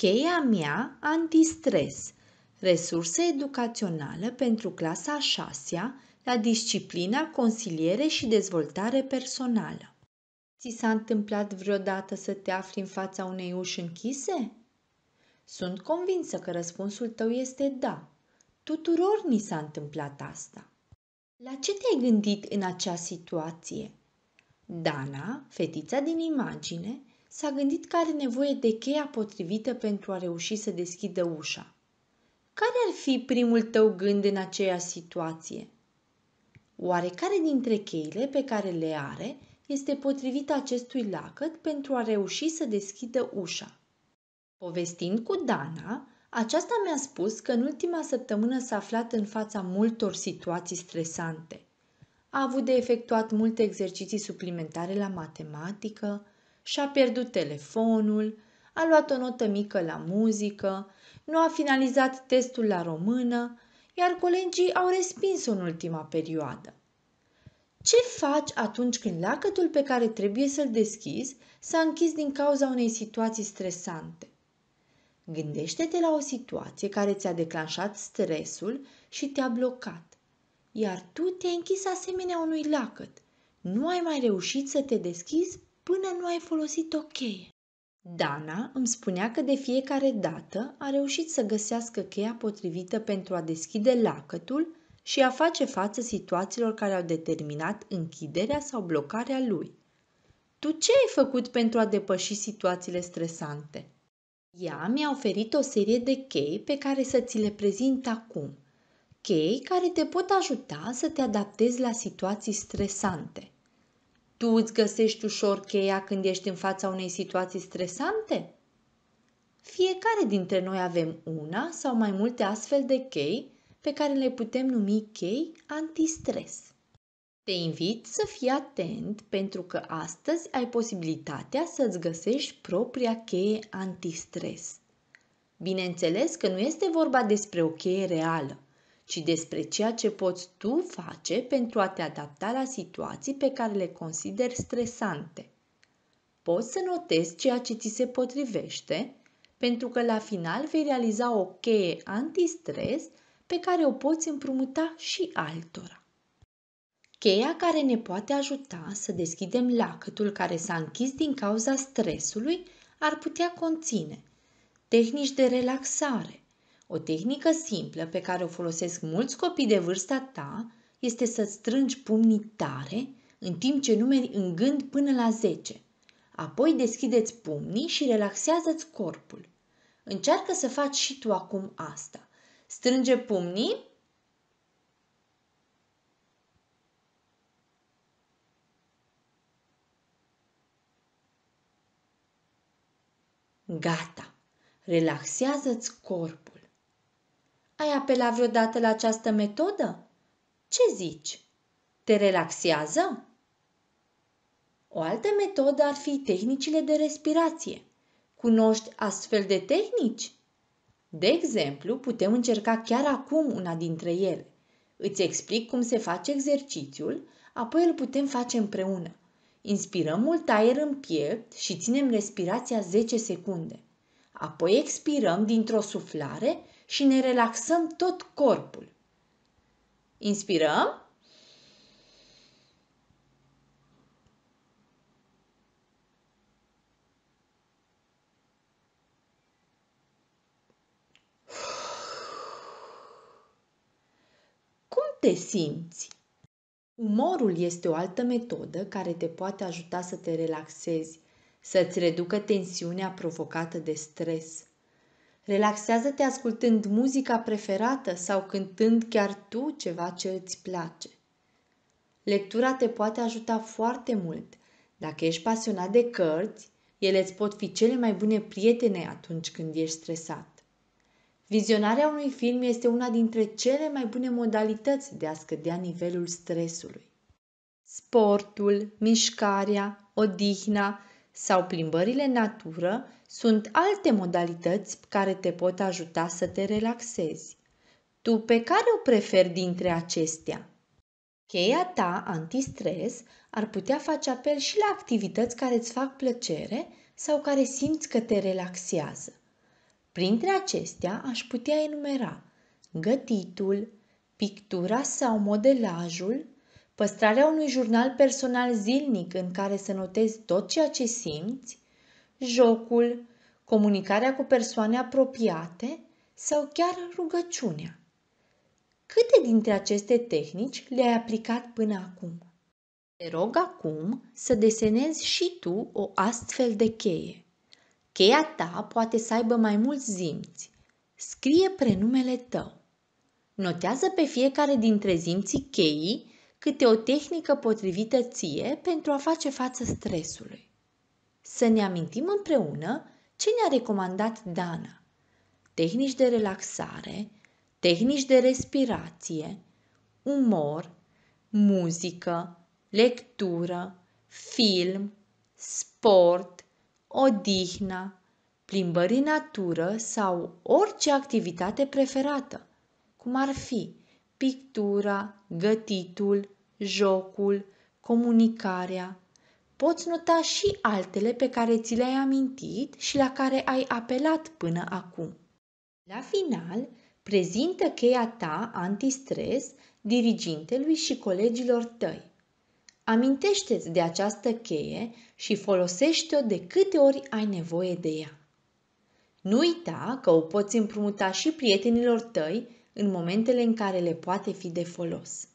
Cheia mea antistres. Resurse educaționale pentru clasa 6 la disciplina consiliere și dezvoltare personală. Ți s-a întâmplat vreodată să te afli în fața unei uși închise? Sunt convinsă că răspunsul tău este da. Tuturor ni s-a întâmplat asta. La ce te-ai gândit în acea situație? Dana, fetița din imagine, s-a gândit că are nevoie de cheia potrivită pentru a reuși să deschidă ușa. Care ar fi primul tău gând în aceea situație? Oare care dintre cheile pe care le are este potrivită acestui lacăt pentru a reuși să deschidă ușa? Povestind cu Dana, aceasta mi-a spus că în ultima săptămână s-a aflat în fața multor situații stresante. A avut de efectuat multe exerciții suplimentare la matematică, și-a pierdut telefonul, a luat o notă mică la muzică, nu a finalizat testul la română, iar colegii au respins-o în ultima perioadă. Ce faci atunci când lacătul pe care trebuie să-l deschizi s-a închis din cauza unei situații stresante? Gândește-te la o situație care ți-a declanșat stresul și te-a blocat, iar tu te-ai închis asemenea unui lacăt. Nu ai mai reușit să te deschizi până nu ai folosit o cheie. Dana îmi spunea că de fiecare dată a reușit să găsească cheia potrivită pentru a deschide lacătul și a face față situațiilor care au determinat închiderea sau blocarea lui. Tu ce ai făcut pentru a depăși situațiile stresante? Ea mi-a oferit o serie de chei pe care să ți le prezint acum. Chei care te pot ajuta să te adaptezi la situații stresante. Tu îți găsești ușor cheia când ești în fața unei situații stresante? Fiecare dintre noi avem una sau mai multe astfel de chei pe care le putem numi chei antistres. Te invit să fii atent pentru că astăzi ai posibilitatea să-ți găsești propria cheie antistres. Bineînțeles că nu este vorba despre o cheie reală, ci despre ceea ce poți tu face pentru a te adapta la situații pe care le consideri stresante. Poți să notezi ceea ce ți se potrivește, pentru că la final vei realiza o cheie antistres pe care o poți împrumuta și altora. Cheia care ne poate ajuta să deschidem lacătul care s-a închis din cauza stresului ar putea conține tehnici de relaxare, o tehnică simplă pe care o folosesc mulți copii de vârsta ta este să strângi pumnii tare în timp ce numeri în gând până la 10. Apoi deschideți pumnii și relaxează-ți corpul. Încearcă să faci și tu acum asta. Strânge pumnii Gata! Relaxează-ți corpul. Ai apelat vreodată la această metodă? Ce zici? Te relaxează? O altă metodă ar fi tehnicile de respirație. Cunoști astfel de tehnici? De exemplu, putem încerca chiar acum una dintre ele. Îți explic cum se face exercițiul, apoi îl putem face împreună. Inspirăm mult aer în piept și ținem respirația 10 secunde. Apoi expirăm dintr-o suflare și ne relaxăm tot corpul. Inspirăm. Cum te simți? Umorul este o altă metodă care te poate ajuta să te relaxezi, să-ți reducă tensiunea provocată de stres – Relaxează-te ascultând muzica preferată sau cântând chiar tu ceva ce îți place. Lectura te poate ajuta foarte mult. Dacă ești pasionat de cărți, ele îți pot fi cele mai bune prietene atunci când ești stresat. Vizionarea unui film este una dintre cele mai bune modalități de a scădea nivelul stresului. Sportul, mișcarea, odihna sau plimbările în natură sunt alte modalități care te pot ajuta să te relaxezi. Tu pe care o preferi dintre acestea? Cheia ta antistres ar putea face apel și la activități care îți fac plăcere sau care simți că te relaxează. Printre acestea aș putea enumera gătitul, pictura sau modelajul, păstrarea unui jurnal personal zilnic în care să notezi tot ceea ce simți, jocul, comunicarea cu persoane apropiate sau chiar rugăciunea. Câte dintre aceste tehnici le-ai aplicat până acum? Te rog acum să desenezi și tu o astfel de cheie. Cheia ta poate să aibă mai mulți zimți. Scrie prenumele tău. Notează pe fiecare dintre zimții cheii câte o tehnică potrivită ție pentru a face față stresului. Să ne amintim împreună ce ne-a recomandat Dana. Tehnici de relaxare, tehnici de respirație, umor, muzică, lectură, film, sport, odihnă, plimbări în natură sau orice activitate preferată, cum ar fi pictura, gătitul, jocul, comunicarea. Poți nota și altele pe care ți le-ai amintit și la care ai apelat până acum. La final, prezintă cheia ta antistres dirigintelui și colegilor tăi. Amintește-ți de această cheie și folosește-o de câte ori ai nevoie de ea. Nu uita că o poți împrumuta și prietenilor tăi în momentele în care le poate fi de folos.